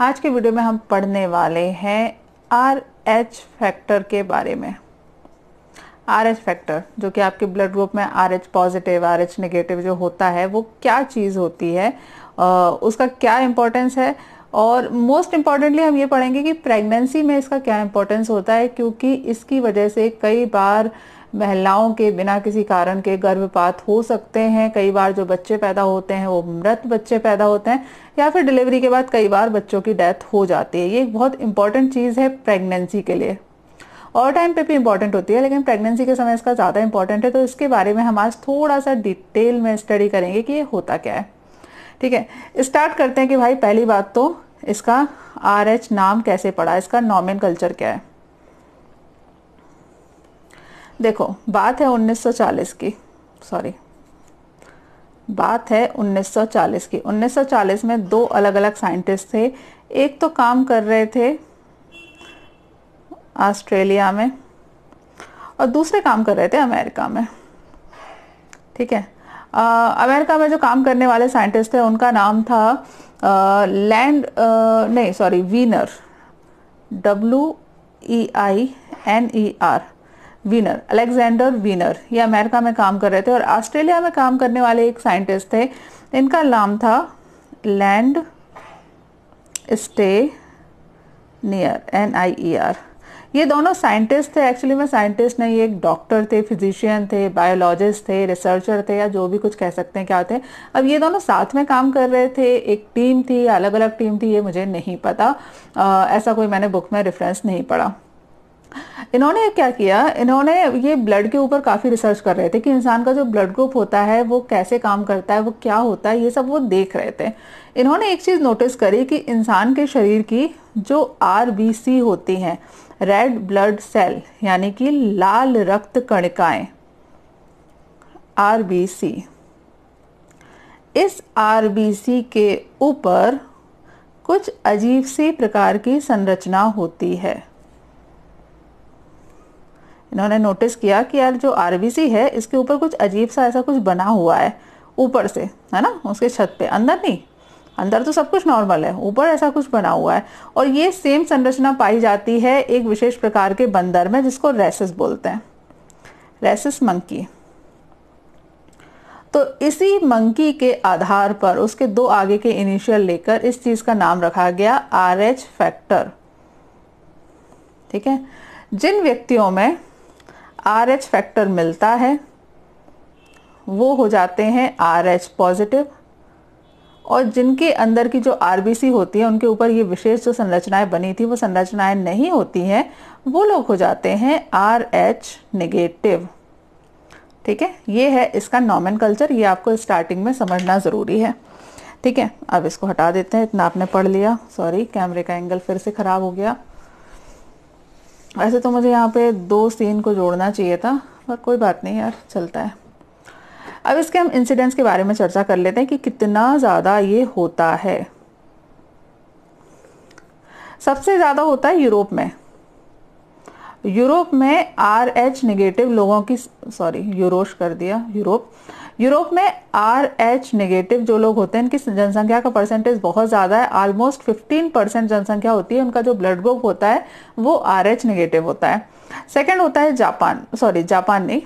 आज के वीडियो में हम पढ़ने वाले हैं आर एच फैक्टर के बारे में आर एच फैक्टर जो कि आपके ब्लड ग्रुप में R H positive R H negative जो होता है वो क्या चीज़ होती है उसका क्या इम्पोर्टेंस है और मोस्ट इम्पॉर्टेंटली हम ये पढ़ेंगे कि प्रेगनेंसी में इसका क्या इम्पोर्टेंस होता है क्योंकि इसकी वजह से कई बार महिलाओं के बिना किसी कारण के गर्भपात हो सकते हैं कई बार जो बच्चे पैदा होते हैं वो मृत बच्चे पैदा होते हैं या फिर डिलीवरी के बाद कई बार बच्चों की डेथ हो जाती है ये एक बहुत इंपॉर्टेंट चीज़ है प्रेगनेंसी के लिए और टाइम पे भी इंपॉर्टेंट होती है लेकिन प्रेगनेंसी के समय इसका ज़्यादा इंपॉर्टेंट है तो इसके बारे में हम आज थोड़ा सा डिटेल में स्टडी करेंगे कि ये होता क्या है ठीक है स्टार्ट करते हैं कि भाई पहली बात तो इसका आर एच नाम कैसे पड़ा इसका नॉमिन कल्चर क्या है देखो बात है 1940 की सॉरी बात है 1940 की 1940 में दो अलग अलग साइंटिस्ट थे एक तो काम कर रहे थे ऑस्ट्रेलिया में और दूसरे काम कर रहे थे अमेरिका में ठीक है अमेरिका में जो काम करने वाले साइंटिस्ट थे उनका नाम था लैंड नहीं sorry Wiener W E I N E R Wiener Alexander Wiener ये अमेरिका में काम कर रहे थे और ऑस्ट्रेलिया में काम करने वाले एक साइंटिस्ट थे इनका नाम था Landsteiner N I E R ये दोनों साइंटिस्ट थे एक्चुअली में साइंटिस्ट नहीं एक डॉक्टर थे फिजिशियन थे बायोलॉजिस्ट थे रिसर्चर थे या जो भी कुछ कह सकते हैं क्या थे अब ये दोनों साथ में काम कर रहे थे एक टीम थी अलग अलग टीम थी ये मुझे नहीं पता आ, ऐसा कोई मैंने बुक में रेफरेंस नहीं पढ़ा इन्होंने क्या किया इन्होंने ये ब्लड के ऊपर काफ़ी रिसर्च कर रहे थे कि इंसान का जो ब्लड ग्रुप होता है वो कैसे काम करता है वो क्या होता है ये सब वो देख रहे थे इन्होंने एक चीज़ नोटिस करी कि इंसान के शरीर की जो आर होती हैं रेड ब्लड सेल यानी कि लाल रक्त कणिकाएं आर इस आर के ऊपर कुछ अजीब सी प्रकार की संरचना होती है इन्होंने नोटिस किया कि यार जो आर है इसके ऊपर कुछ अजीब सा ऐसा कुछ बना हुआ है ऊपर से है ना उसके छत पे अंदर नहीं अंदर तो सब कुछ नॉर्मल है ऊपर ऐसा कुछ बना हुआ है और ये सेम संरचना पाई जाती है एक विशेष प्रकार के बंदर में जिसको रेसिस बोलते हैं रेसिस मंकी तो इसी मंकी के आधार पर उसके दो आगे के इनिशियल लेकर इस चीज़ का नाम रखा गया आर एच फैक्टर ठीक है जिन व्यक्तियों में आर एच फैक्टर मिलता है वो हो जाते हैं आर एच पॉजिटिव और जिनके अंदर की जो आर बी सी होती है उनके ऊपर ये विशेष जो संरचनाएं बनी थी वो संरचनाएं नहीं होती हैं वो लोग हो जाते हैं आर एच निगेटिव ठीक है ये है इसका नॉमन कल्चर ये आपको स्टार्टिंग में समझना ज़रूरी है ठीक है अब इसको हटा देते हैं इतना आपने पढ़ लिया सॉरी कैमरे का एंगल फिर से ख़राब हो गया वैसे तो मुझे यहाँ पे दो सीन को जोड़ना चाहिए था पर कोई बात नहीं यार चलता है अब इसके हम इंसिडेंट्स के बारे में चर्चा कर लेते हैं कि कितना ज़्यादा ये होता है सबसे ज़्यादा होता है यूरोप में यूरोप में आर एच निगेटिव लोगों की सॉरी यूरोश कर दिया यूरोप यूरोप में आर एच निगेटिव जो लोग होते हैं इनकी जनसंख्या का परसेंटेज बहुत ज़्यादा है ऑलमोस्ट फिफ्टीन परसेंट जनसंख्या होती है उनका जो ब्लड ग्रुप होता है वो आर एच निगेटिव होता है सेकेंड होता है जापान सॉरी जापान नहीं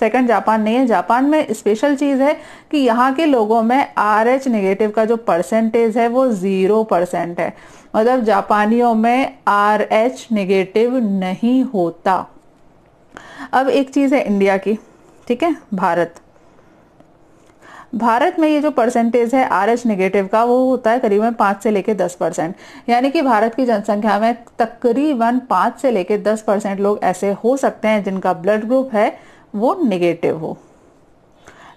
सेकंड जापान नहीं है जापान में स्पेशल चीज़ है कि यहाँ के लोगों में आर एच निगेटिव का जो परसेंटेज है वो ज़ीरो परसेंट है मतलब जापानियों में आर एच निगेटिव नहीं होता अब एक चीज़ है इंडिया की ठीक है भारत भारत में ये जो परसेंटेज है आर एच निगेटिव का वो होता है करीबन पाँच से लेकर दस परसेंट यानी कि भारत की जनसंख्या में तकरीबन पाँच से लेकर दस परसेंट लोग ऐसे हो सकते हैं जिनका ब्लड ग्रुप है वो निगेटिव हो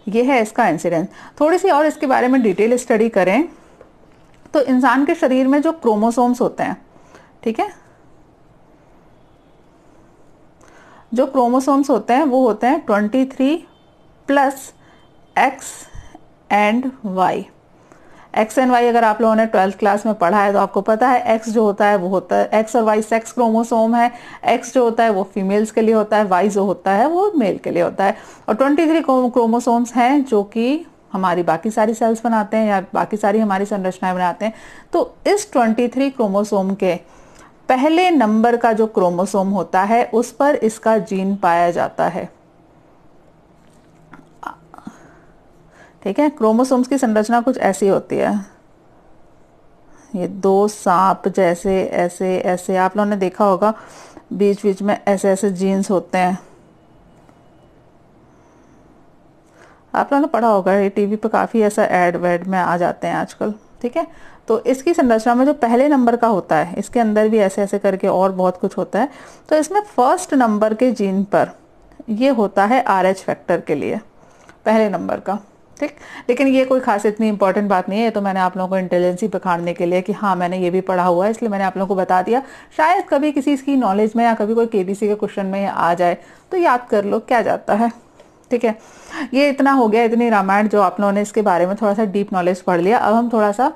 ये है इसका इंसिडेंस थोड़ी सी और इसके बारे में डिटेल स्टडी करें तो इंसान के शरीर में जो क्रोमोसोम्स होते हैं ठीक है जो क्रोमोसोम्स होते हैं वो होते हैं 23 plus X and Y X and Y अगर आप लोगों ने ट्वेल्थ क्लास में पढ़ा है तो आपको पता है एक्स जो होता है वो होता है एक्स और वाई सेक्स क्रोमोसोम है एक्स जो होता है वो फीमेल्स के लिए होता है वाई जो होता है वो मेल के लिए होता है और ट्वेंटी थ्री क्रोमोसोम्स हैं जो कि हमारी बाकी सारी सेल्स बनाते हैं या बाकी सारी हमारी संरचनाएं बनाते हैं तो इस ट्वेंटी थ्री क्रोमोसोम के पहले नंबर का जो क्रोमोसोम होता है उस पर इसका जीन पाया जाता है ठीक है क्रोमोसोम्स की संरचना कुछ ऐसी होती है ये दो सांप जैसे ऐसे ऐसे आप लोगों ने देखा होगा बीच बीच में ऐसे ऐसे जीन्स होते हैं आप लोगों ने पढ़ा होगा ये टीवी पर काफ़ी ऐसा एड वेड में आ जाते हैं आजकल ठीक है तो इसकी संरचना में जो पहले नंबर का होता है इसके अंदर भी ऐसे ऐसे करके और बहुत कुछ होता है तो इसमें फर्स्ट नंबर के जीन पर ये होता है आर एच फैक्टर के लिए पहले नंबर का ठीक लेकिन ये कोई खास इतनी इंपॉर्टेंट बात नहीं है तो मैंने आप लोगों को इंटेलिजेंसी पखाड़ने के लिए कि हाँ मैंने ये भी पढ़ा हुआ है इसलिए मैंने आप लोगों को बता दिया शायद कभी किसी इसकी नॉलेज में या कभी कोई केबीसी के क्वेश्चन में आ जाए तो याद कर लो क्या जाता है ठीक है ये इतना हो गया इतनी रामायण जो आप लोगों ने इसके बारे में थोड़ा सा डीप नॉलेज पढ़ लिया अब हम थोड़ा सा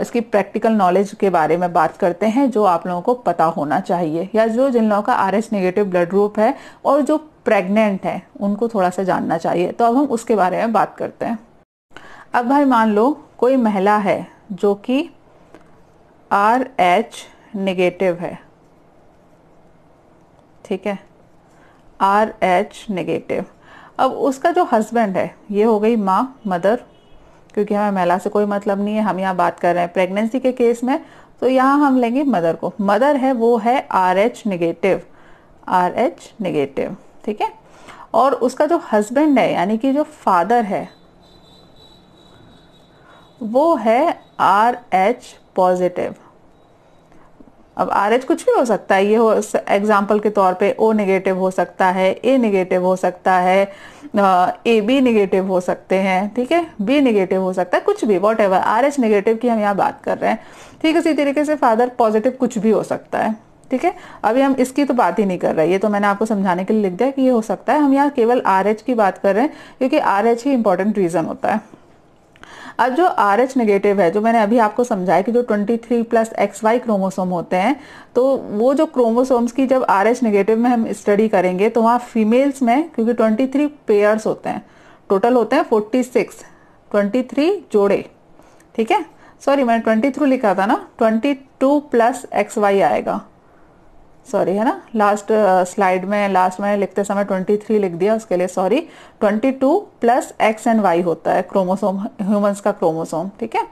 इसकी प्रैक्टिकल नॉलेज के बारे में बात करते हैं जो आप लोगों को पता होना चाहिए या जो जिन लोगों का R S negative blood group है और जो प्रेग्नेंट है उनको थोड़ा सा जानना चाहिए तो अब हम उसके बारे में बात करते हैं अब भाई मान लो कोई महिला है जो कि आर एच निगेटिव है ठीक है आर एच निगेटिव अब उसका जो हस्बैंड है ये हो गई माँ मदर क्योंकि हमें महिला से कोई मतलब नहीं है हम यहाँ बात कर रहे हैं प्रेगनेंसी के केस में तो यहाँ हम लेंगे मदर को मदर है वो है R H negative R H negative ठीक है और उसका जो हस्बैंड है यानी कि जो फादर है वो है आर एच पॉजिटिव अब आर एच कुछ भी हो सकता है ये हो एग्जाम्पल के तौर पे ओ नेगेटिव हो सकता है ए नेगेटिव हो सकता है ए बी नेगेटिव हो सकते हैं ठीक है बी नेगेटिव हो सकता है कुछ भी whatever R H negative की हम यहाँ बात कर रहे हैं ठीक है इसी तरीके से फादर पॉजिटिव कुछ भी हो सकता है ठीक है अभी हम इसकी तो बात ही नहीं कर रहे ये तो मैंने आपको समझाने के लिए लिख दिया कि ये हो सकता है हम यहाँ केवल आर एच की बात कर रहे हैं क्योंकि आर एच ही इंपॉर्टेंट रीज़न होता है अब जो आर एच नेगेटिव है जो मैंने अभी आपको समझाया कि जो 23 three plus X Y chromosome होते हैं तो वो जो क्रोमोसोम्स की जब आर एच नेगेटिव में हम स्टडी करेंगे तो वहाँ फीमेल्स में क्योंकि 23 पेयर्स होते हैं टोटल होते हैं 46 सिक्स जोड़े ठीक है सॉरी मैंने 23 लिखा था ना 22 प्लस एक्स वाई आएगा सॉरी है ना लास्ट स्लाइड uh, में लास्ट में लिखते समय 23 लिख दिया उसके लिए sorry 22 plus X and Y होता है क्रोमोसोम ह्यूमंस का क्रोमोसोम ठीक है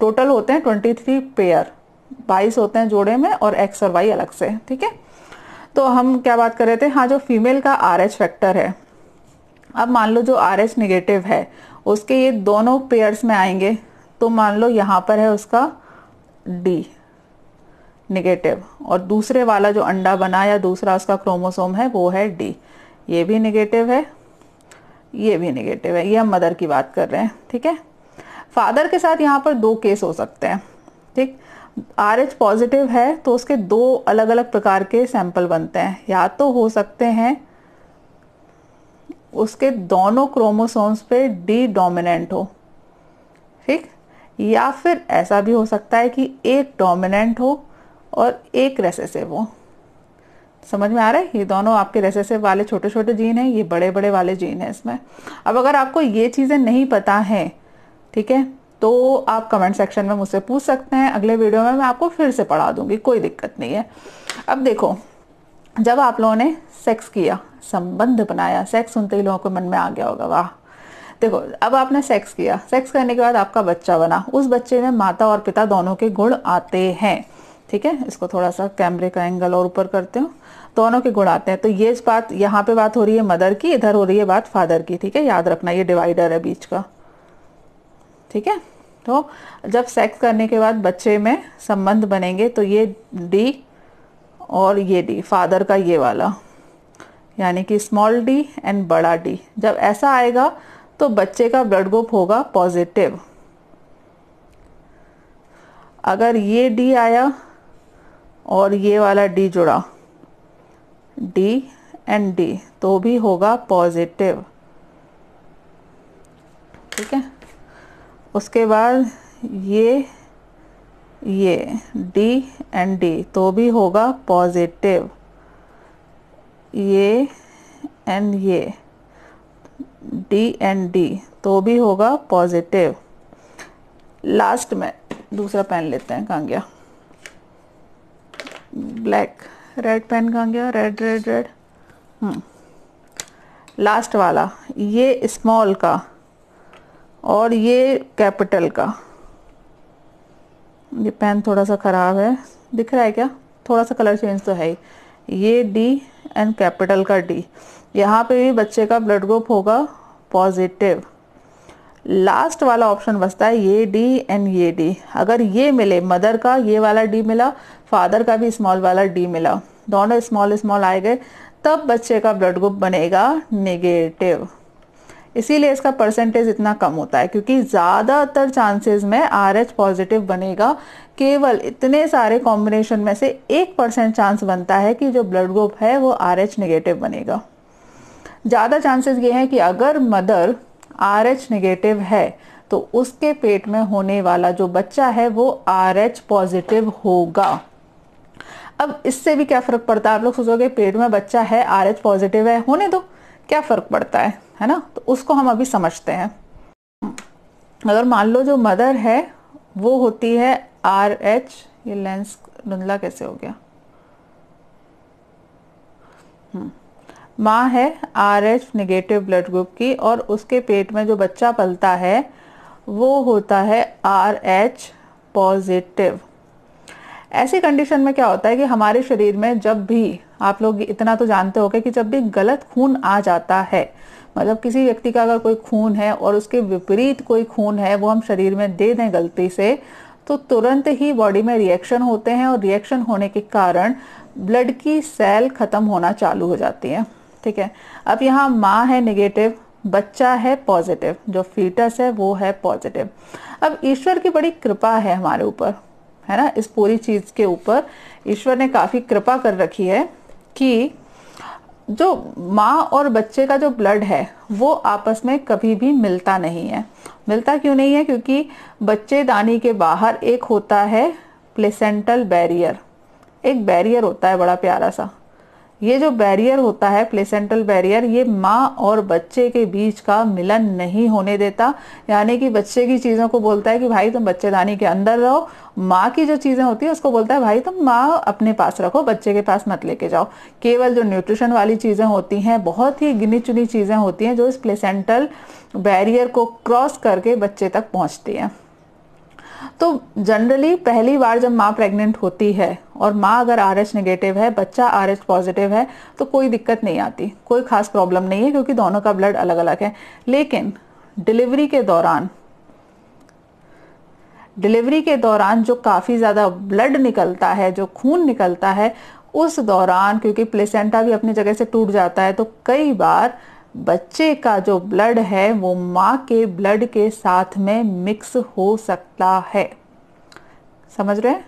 टोटल होते हैं 23 पेयर 22 होते हैं जोड़े में और एक्स और वाई अलग से ठीक है तो हम क्या बात कर रहे थे हाँ जो फीमेल का आर एच फैक्टर है अब मान लो जो आर एच निगेटिव है उसके ये दोनों पेयर्स में आएंगे तो मान लो यहाँ पर है उसका डी निगेटिव और दूसरे वाला जो अंडा बना या दूसरा उसका क्रोमोसोम है वो है डी ये भी निगेटिव है ये भी निगेटिव है ये हम मदर की बात कर रहे हैं ठीक है फादर के साथ यहाँ पर दो केस हो सकते हैं ठीक आर एच पॉजिटिव है तो उसके दो अलग अलग प्रकार के सैंपल बनते हैं या तो हो सकते हैं उसके दोनों क्रोमोसोम्स पे डी डोमिनेंट हो ठीक या फिर ऐसा भी हो सकता है कि एक डोमिनेंट हो और एक रेसेसिव हो समझ में आ रहा है ये दोनों आपके रेसेसिव वाले छोटे छोटे जीन हैं ये बड़े बड़े वाले जीन हैं इसमें अब अगर आपको ये चीज़ें नहीं पता हैं ठीक है तो आप कमेंट सेक्शन में मुझसे पूछ सकते हैं अगले वीडियो में मैं आपको फिर से पढ़ा दूंगी कोई दिक्कत नहीं है अब देखो जब आप लोगों ने सेक्स किया संबंध बनाया सेक्स सुनते ही लोगों के मन में आ गया होगा वाह देखो अब आपने सेक्स किया सेक्स करने के बाद आपका बच्चा बना उस बच्चे में माता और पिता दोनों के गुण आते हैं ठीक है इसको थोड़ा सा कैमरे का एंगल और ऊपर करते हो दोनों के गुण आते हैं तो ये बात यहाँ पे बात हो रही है मदर की इधर हो रही है बात फादर की ठीक है याद रखना ये डिवाइडर है बीच का ठीक है तो जब सेक्स करने के बाद बच्चे में संबंध बनेंगे तो ये डी और ये डी फादर का ये वाला यानी कि स्मॉल डी एंड बड़ा डी जब ऐसा आएगा तो बच्चे का ब्लड ग्रुप होगा पॉजिटिव अगर ये डी आया और ये वाला डी जुड़ा डी एंड डी तो भी होगा पॉजिटिव ठीक है उसके बाद ये ये डी एंड डी तो भी होगा पॉजिटिव ये एंड ये डी एंड डी तो भी होगा पॉजिटिव लास्ट में दूसरा पेन लेते हैं कांग्या ब्लैक रेड पेन कहाँ गया रेड रेड रेड लास्ट वाला ये स्मॉल का और ये कैपिटल का ये पेन थोड़ा सा ख़राब है दिख रहा है क्या थोड़ा सा कलर चेंज तो है ही ये डी एंड कैपिटल का डी यहाँ पे भी बच्चे का ब्लड ग्रुप होगा पॉजिटिव लास्ट वाला ऑप्शन बचता है ये डी एंड ये डी अगर ये मिले मदर का ये वाला डी मिला फादर का भी स्मॉल वाला डी मिला दोनों स्मॉल स्मॉल आए गए तब बच्चे का ब्लड ग्रुप बनेगा नेगेटिव इसीलिए इसका परसेंटेज इतना कम होता है क्योंकि ज़्यादातर चांसेस में आर एच पॉजिटिव बनेगा केवल इतने सारे कॉम्बिनेशन में से एक परसेंट चांस बनता है कि जो ब्लड ग्रुप है वो आर एच निगेटिव बनेगा ज़्यादा चांसेस ये हैं कि अगर मदर आर एच निगेटिव है तो उसके पेट में होने वाला जो बच्चा है वो आर एच पॉजिटिव होगा अब इससे भी क्या फ़र्क पड़ता है आप लोग सोचोगे पेट में बच्चा है आर एच पॉजिटिव है होने दो क्या फ़र्क पड़ता है है ना तो उसको हम अभी समझते हैं अगर मान लो जो मदर है वो होती है आर एच ये लेंस धुंधला कैसे हो गया हम्म। माँ है R H negative blood group की और उसके पेट में जो बच्चा पलता है वो होता है आर एच पॉजिटिव ऐसी कंडीशन में क्या होता है कि हमारे शरीर में जब भी आप लोग इतना तो जानते हो कि जब भी गलत खून आ जाता है मतलब किसी व्यक्ति का अगर कोई खून है और उसके विपरीत कोई खून है वो हम शरीर में दे दें गलती से तो तुरंत ही बॉडी में रिएक्शन होते हैं और रिएक्शन होने के कारण ब्लड की सेल ख़त्म होना चालू हो जाती है ठीक है अब यहाँ माँ है निगेटिव बच्चा है पॉजिटिव जो फीटस है वो है पॉजिटिव अब ईश्वर की बड़ी कृपा है हमारे ऊपर है ना इस पूरी चीज़ के ऊपर ईश्वर ने काफ़ी कृपा कर रखी है कि जो माँ और बच्चे का जो ब्लड है वो आपस में कभी भी मिलता नहीं है मिलता क्यों नहीं है क्योंकि बच्चे दानी के बाहर एक होता है प्लेसेंटल बैरियर एक बैरियर होता है बड़ा प्यारा सा ये जो बैरियर होता है प्लेसेंटल बैरियर ये माँ और बच्चे के बीच का मिलन नहीं होने देता यानी कि बच्चे की चीज़ों को बोलता है कि भाई तुम बच्चेदानी के अंदर रहो माँ की जो चीज़ें होती है उसको बोलता है भाई तुम माँ अपने पास रखो बच्चे के पास मत लेके जाओ केवल जो न्यूट्रिशन वाली चीज़ें होती हैं बहुत ही गिनी चुनी चीज़ें होती हैं जो इस प्लेसेंटल बैरियर को क्रॉस करके बच्चे तक पहुँचती हैं तो जनरली पहली बार जब माँ प्रेग्नेंट होती है और माँ अगर आर एच नेगेटिव है बच्चा आर एच पॉजिटिव है तो कोई दिक्कत नहीं आती कोई खास प्रॉब्लम नहीं है क्योंकि दोनों का ब्लड अलग अलग है लेकिन डिलीवरी के दौरान डिलीवरी के दौरान जो काफ़ी ज़्यादा ब्लड निकलता है जो खून निकलता है उस दौरान क्योंकि प्लेसेंटा भी अपनी जगह से टूट जाता है तो कई बार बच्चे का जो ब्लड है वो माँ के ब्लड के साथ में मिक्स हो सकता है समझ रहे हैं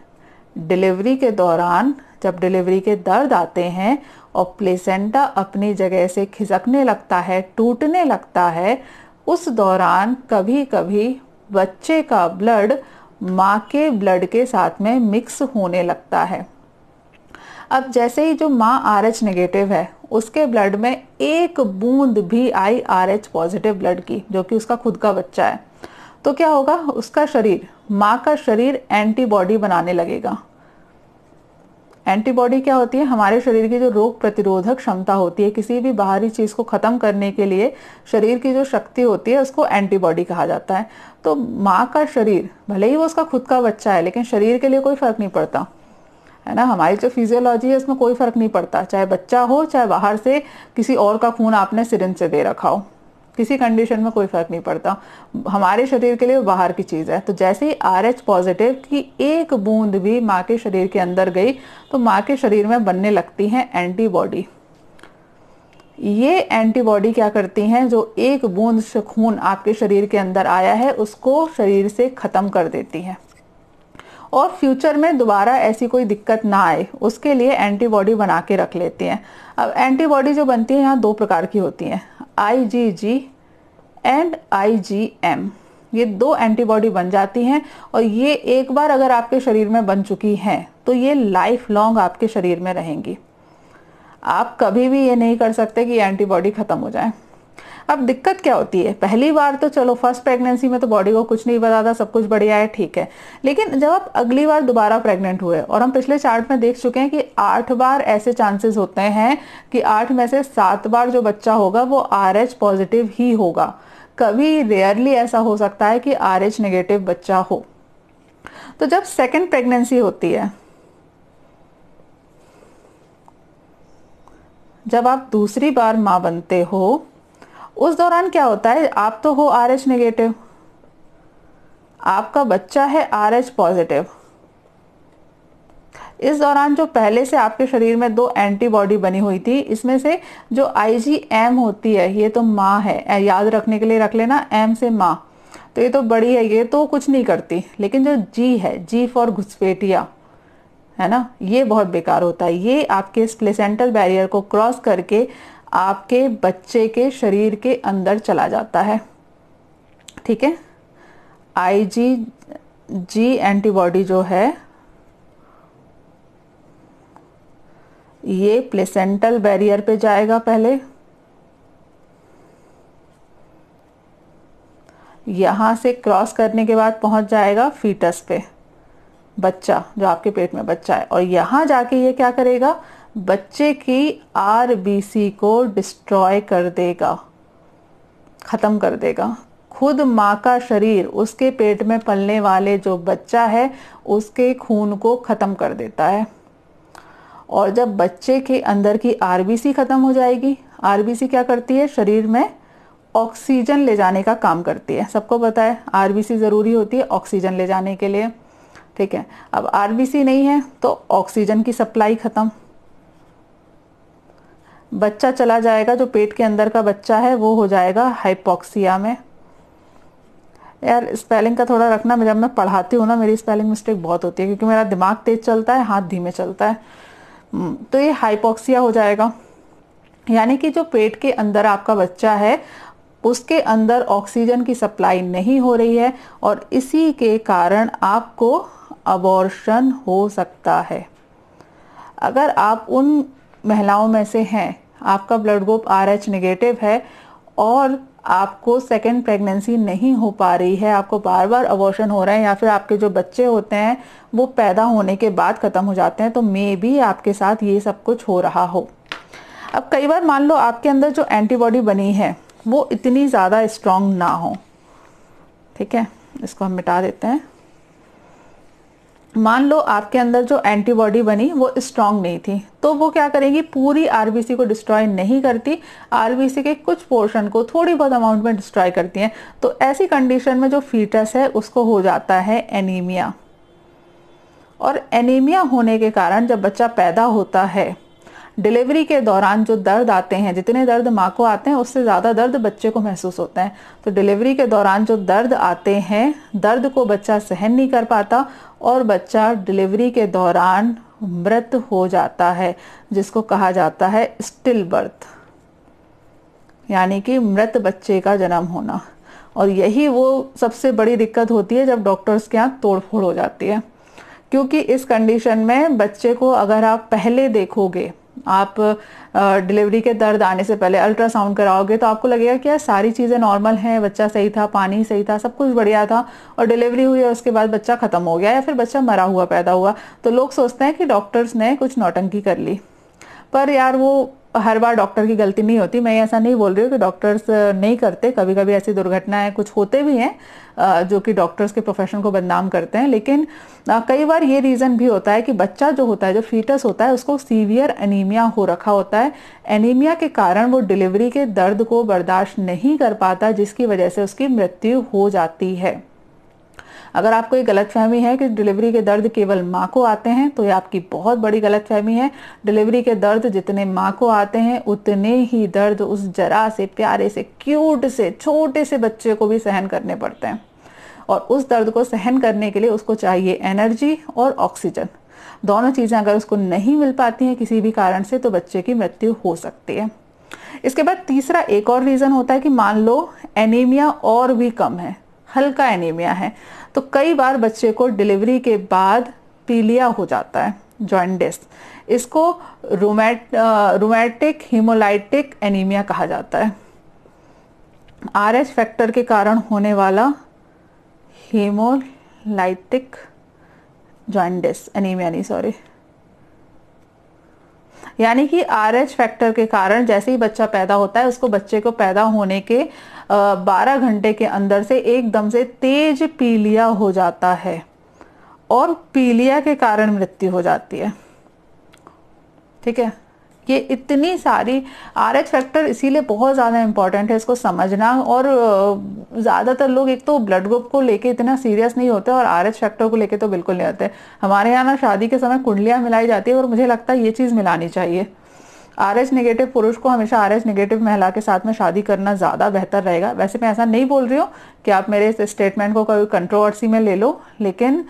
डिलीवरी के दौरान जब डिलीवरी के दर्द आते हैं और प्लेसेंटा अपनी जगह से खिसकने लगता है टूटने लगता है उस दौरान कभी कभी बच्चे का ब्लड माँ के ब्लड के साथ में मिक्स होने लगता है अब जैसे ही जो माँ आर एच नेगेटिव है उसके ब्लड में एक बूंद भी आई आर एच पॉजिटिव ब्लड की जो कि उसका खुद का बच्चा है तो क्या होगा उसका शरीर माँ का शरीर एंटीबॉडी बनाने लगेगा एंटीबॉडी क्या होती है हमारे शरीर की जो रोग प्रतिरोधक क्षमता होती है किसी भी बाहरी चीज़ को ख़त्म करने के लिए शरीर की जो शक्ति होती है उसको एंटीबॉडी कहा जाता है तो माँ का शरीर भले ही वो उसका खुद का बच्चा है लेकिन शरीर के लिए कोई फ़र्क नहीं पड़ता है ना हमारी जो फिजियोलॉजी है उसमें कोई फ़र्क नहीं पड़ता चाहे बच्चा हो चाहे बाहर से किसी और का खून आपने सिरिंज से दे रखा हो किसी कंडीशन में कोई फर्क नहीं पड़ता हमारे शरीर के लिए बाहर की चीज़ है तो जैसे ही आर पॉजिटिव की एक बूंद भी माँ के शरीर के अंदर गई तो माँ के शरीर में बनने लगती हैं एंटीबॉडी ये एंटीबॉडी क्या करती हैं जो एक बूंद से खून आपके शरीर के अंदर आया है उसको शरीर से ख़त्म कर देती हैं और फ्यूचर में दोबारा ऐसी कोई दिक्कत ना आए उसके लिए एंटीबॉडी बना के रख लेती हैं अब एंटीबॉडी जो बनती है यहाँ दो प्रकार की होती हैं आई जी जी एंड आई जी एम ये दो एंटीबॉडी बन जाती हैं और ये एक बार अगर आपके शरीर में बन चुकी हैं तो ये लाइफ लॉन्ग आपके शरीर में रहेंगी आप कभी भी ये नहीं कर सकते कि एंटीबॉडी ख़त्म हो जाए अब दिक्कत क्या होती है पहली बार तो चलो फर्स्ट प्रेगनेंसी में तो बॉडी को कुछ नहीं बताता सब कुछ बढ़िया है ठीक है लेकिन जब आप अगली बार दोबारा प्रेग्नेंट हुए और हम पिछले चार्ट में देख चुके हैं कि आठ बार ऐसे चांसेस होते हैं कि आठ में से सात बार जो बच्चा होगा वो आर पॉजिटिव ही होगा कभी रेयरली ऐसा हो सकता है कि आर एच नेगेटिव बच्चा हो तो जब सेकेंड प्रेगनेंसी होती है जब आप दूसरी बार मां बनते हो उस दौरान क्या होता है आप तो हो आर एच नेगेटिव आपका बच्चा है आर एच पॉजिटिव इस दौरान जो पहले से आपके शरीर में दो एंटीबॉडी बनी हुई थी इसमें से जो आई जी एम होती है ये तो माँ है याद रखने के लिए रख लेना एम से माँ तो ये तो बड़ी है ये तो कुछ नहीं करती लेकिन जो जी है जी फॉर घुसपेटिया है ना ये बहुत बेकार होता है ये आपके प्लेसेंटल बैरियर को क्रॉस करके आपके बच्चे के शरीर के अंदर चला जाता है ठीक है आई जी जी एंटीबॉडी जो है ये प्लेसेंटल बैरियर पे जाएगा पहले यहां से क्रॉस करने के बाद पहुंच जाएगा फीटस पे बच्चा जो आपके पेट में बच्चा है और यहां जाके ये क्या करेगा बच्चे की आरबीसी को डिस्ट्रॉय कर देगा ख़त्म कर देगा खुद माँ का शरीर उसके पेट में पलने वाले जो बच्चा है उसके खून को ख़त्म कर देता है और जब बच्चे के अंदर की आरबीसी ख़त्म हो जाएगी आरबीसी क्या करती है शरीर में ऑक्सीजन ले जाने का काम करती है सबको पता है आरबीसी ज़रूरी होती है ऑक्सीजन ले जाने के लिए ठीक है अब आरबीसी नहीं है तो ऑक्सीजन की सप्लाई ख़त्म बच्चा चला जाएगा जो पेट के अंदर का बच्चा है वो हो जाएगा हाइपोक्सिया में यार स्पेलिंग का थोड़ा रखना जब मैं पढ़ाती हूँ ना मेरी स्पेलिंग मिस्टेक बहुत होती है क्योंकि मेरा दिमाग तेज चलता है हाथ धीमे चलता है हम्म, तो ये हाइपोक्सिया हो जाएगा यानी कि जो पेट के अंदर आपका बच्चा है उसके अंदर ऑक्सीजन की सप्लाई नहीं हो रही है और इसी के कारण आपको अबॉर्शन हो सकता है अगर आप उन महिलाओं में से हैं आपका blood group R H negative है और आपको सेकेंड प्रेगनेंसी नहीं हो पा रही है आपको बार बार अबॉर्शन हो रहा है या फिर आपके जो बच्चे होते हैं वो पैदा होने के बाद ख़त्म हो जाते हैं तो मे भी आपके साथ ये सब कुछ हो रहा हो अब कई बार मान लो आपके अंदर जो एंटीबॉडी बनी है वो इतनी ज़्यादा स्ट्रांग ना हो ठीक है इसको हम मिटा देते हैं मान लो आपके अंदर जो एंटीबॉडी बनी वो स्ट्रांग नहीं थी तो वो क्या करेगी पूरी आरबीसी को डिस्ट्रॉय नहीं करती आरबीसी के कुछ पोर्शन को थोड़ी बहुत अमाउंट में डिस्ट्रॉय करती है तो ऐसी कंडीशन में जो फीटस है उसको हो जाता है एनीमिया और एनीमिया होने के कारण जब बच्चा पैदा होता है डिलीवरी के दौरान जो दर्द आते हैं जितने दर्द माँ को आते हैं उससे ज़्यादा दर्द बच्चे को महसूस होते हैं तो डिलीवरी के दौरान जो दर्द आते हैं दर्द को बच्चा सहन नहीं कर पाता और बच्चा डिलीवरी के दौरान मृत हो जाता है जिसको कहा जाता है स्टिल बर्थ यानी कि मृत बच्चे का जन्म होना और यही वो सबसे बड़ी दिक्कत होती है जब डॉक्टर्स के यहाँ तोड़फोड़ हो जाती है क्योंकि इस कंडीशन में बच्चे को अगर आप पहले देखोगे आप डिलीवरी के दर्द आने से पहले अल्ट्रासाउंड कराओगे तो आपको लगेगा कि यार सारी चीज़ें नॉर्मल हैं बच्चा सही था पानी सही था सब कुछ बढ़िया था और डिलीवरी हुई और उसके बाद बच्चा ख़त्म हो गया या फिर बच्चा मरा हुआ पैदा हुआ तो लोग सोचते हैं कि डॉक्टर्स ने कुछ नौटंकी कर ली पर यार वो हर बार डॉक्टर की गलती नहीं होती मैं ऐसा नहीं बोल रही हूँ कि डॉक्टर्स नहीं करते कभी कभी ऐसी दुर्घटनाएं कुछ होते भी हैं जो कि डॉक्टर्स के प्रोफेशन को बदनाम करते हैं लेकिन कई बार ये रीज़न भी होता है कि बच्चा जो होता है जो फीटस होता है उसको सीवियर एनीमिया हो रखा होता है एनीमिया के कारण वो डिलीवरी के दर्द को बर्दाश्त नहीं कर पाता जिसकी वजह से उसकी मृत्यु हो जाती है अगर आपको ये गलत फहमी है कि डिलीवरी के दर्द केवल माँ को आते हैं तो ये आपकी बहुत बड़ी गलत फहमी है डिलीवरी के दर्द जितने माँ को आते हैं उतने ही दर्द उस जरा से प्यारे से क्यूट से छोटे से बच्चे को भी सहन करने पड़ते हैं और उस दर्द को सहन करने के लिए उसको चाहिए एनर्जी और ऑक्सीजन दोनों चीज़ें अगर उसको नहीं मिल पाती हैं किसी भी कारण से तो बच्चे की मृत्यु हो सकती है इसके बाद तीसरा एक और रीज़न होता है कि मान लो एनीमिया और भी कम है हल्का एनीमिया है तो कई बार बच्चे को डिलीवरी के बाद पीलिया हो जाता है जॉइंडिस इसको रोमैट रोमैटिक हीमोलाइटिक एनीमिया कहा जाता है आर फैक्टर के कारण होने वाला हीमोलाइटिक जॉइंडिस एनीमिया नहीं सॉरी यानी कि आर एच फैक्टर के कारण जैसे ही बच्चा पैदा होता है उसको बच्चे को पैदा होने के बारह घंटे के अंदर से एकदम से तेज पीलिया हो जाता है और पीलिया के कारण मृत्यु हो जाती है ठीक है ये इतनी सारी आर एच फैक्टर इसीलिए बहुत ज़्यादा इंपॉर्टेंट है इसको समझना और ज़्यादातर लोग एक तो ब्लड ग्रुप को लेके इतना सीरियस नहीं होते और आर एच फैक्टर को लेके तो बिल्कुल नहीं होते हमारे यहाँ ना शादी के समय कुंडलियाँ मिलाई जाती है और मुझे लगता है ये चीज़ मिलानी चाहिए आर एच निगेटिव पुरुष को हमेशा आर एच निगेटिव महिला के साथ में शादी करना ज्यादा बेहतर रहेगा वैसे मैं ऐसा नहीं बोल रही हूँ कि आप मेरे इस स्टेटमेंट को कोई कंट्रोवर्सी में ले लो लेकिन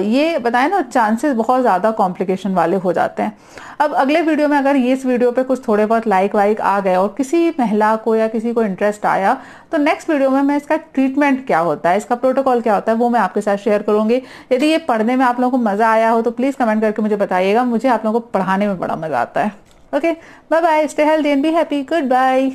ये बताए ना चांसेस बहुत ज़्यादा कॉम्प्लिकेशन वाले हो जाते हैं अब अगले वीडियो में अगर ये इस वीडियो पे कुछ थोड़े बहुत लाइक वाइक आ गए और किसी महिला को या किसी को इंटरेस्ट आया तो नेक्स्ट वीडियो में मैं इसका ट्रीटमेंट क्या होता है इसका प्रोटोकॉल क्या होता है वो मैं आपके साथ शेयर करूंगी यदि ये पढ़ने में आप लोगों को मज़ा आया हो तो प्लीज़ कमेंट करके मुझे बताइएगा मुझे आप लोगों को पढ़ाने में बड़ा मज़ा आता है Okay, bye bye. Stay healthy and be happy. Goodbye.